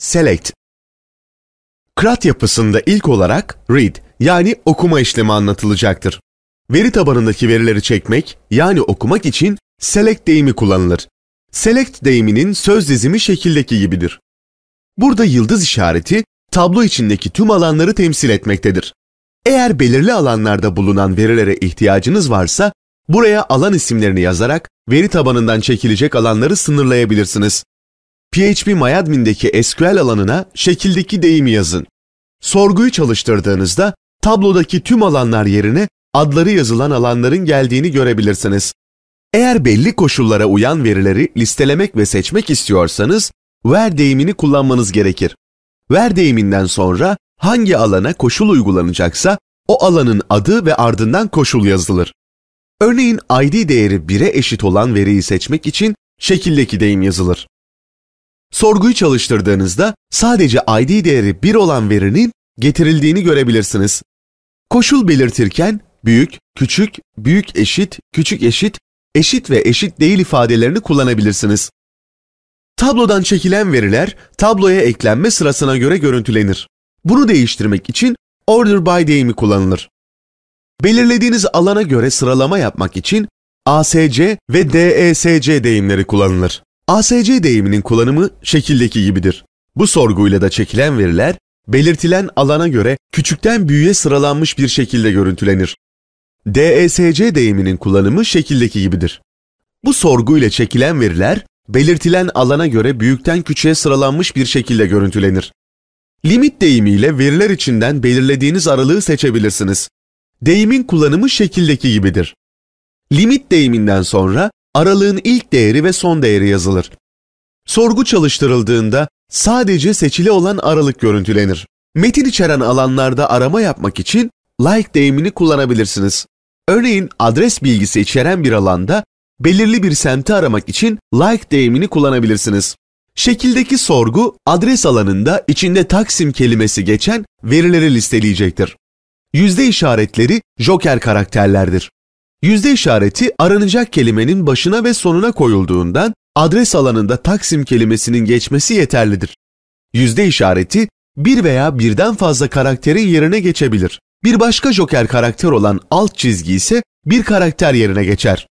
Select. Krat yapısında ilk olarak read yani okuma işlemi anlatılacaktır. Veri tabanındaki verileri çekmek yani okumak için select deyimi kullanılır. Select deyiminin söz dizimi şekildeki gibidir. Burada yıldız işareti tablo içindeki tüm alanları temsil etmektedir. Eğer belirli alanlarda bulunan verilere ihtiyacınız varsa buraya alan isimlerini yazarak veri tabanından çekilecek alanları sınırlayabilirsiniz. PHP MyAdmin'deki SQL alanına şekildeki deyimi yazın. Sorguyu çalıştırdığınızda tablodaki tüm alanlar yerine adları yazılan alanların geldiğini görebilirsiniz. Eğer belli koşullara uyan verileri listelemek ve seçmek istiyorsanız where deyimini kullanmanız gerekir. Where deyiminden sonra hangi alana koşul uygulanacaksa o alanın adı ve ardından koşul yazılır. Örneğin id değeri 1'e eşit olan veriyi seçmek için şekildeki deyim yazılır. Sorguyu çalıştırdığınızda sadece ID değeri 1 olan verinin getirildiğini görebilirsiniz. Koşul belirtirken büyük, küçük, büyük eşit, küçük eşit, eşit ve eşit değil ifadelerini kullanabilirsiniz. Tablodan çekilen veriler tabloya eklenme sırasına göre görüntülenir. Bunu değiştirmek için order by deyimi kullanılır. Belirlediğiniz alana göre sıralama yapmak için ASC ve DESC deyimleri kullanılır. ASC deyiminin kullanımı şekildeki gibidir. Bu sorguyla da çekilen veriler belirtilen alana göre küçükten büyüğe sıralanmış bir şekilde görüntülenir. DESC deyiminin kullanımı şekildeki gibidir. Bu sorguyla çekilen veriler belirtilen alana göre büyükten küçüğe sıralanmış bir şekilde görüntülenir. Limit deyimiyle veriler içinden belirlediğiniz aralığı seçebilirsiniz. Deyimin kullanımı şekildeki gibidir. Limit deyiminden sonra aralığın ilk değeri ve son değeri yazılır. Sorgu çalıştırıldığında sadece seçili olan aralık görüntülenir. Metin içeren alanlarda arama yapmak için like deyimini kullanabilirsiniz. Örneğin adres bilgisi içeren bir alanda belirli bir semti aramak için like deyimini kullanabilirsiniz. Şekildeki sorgu adres alanında içinde Taksim kelimesi geçen verileri listeleyecektir. Yüzde işaretleri joker karakterlerdir. Yüzde işareti aranacak kelimenin başına ve sonuna koyulduğundan adres alanında Taksim kelimesinin geçmesi yeterlidir. Yüzde işareti bir veya birden fazla karakterin yerine geçebilir. Bir başka joker karakter olan alt çizgi ise bir karakter yerine geçer.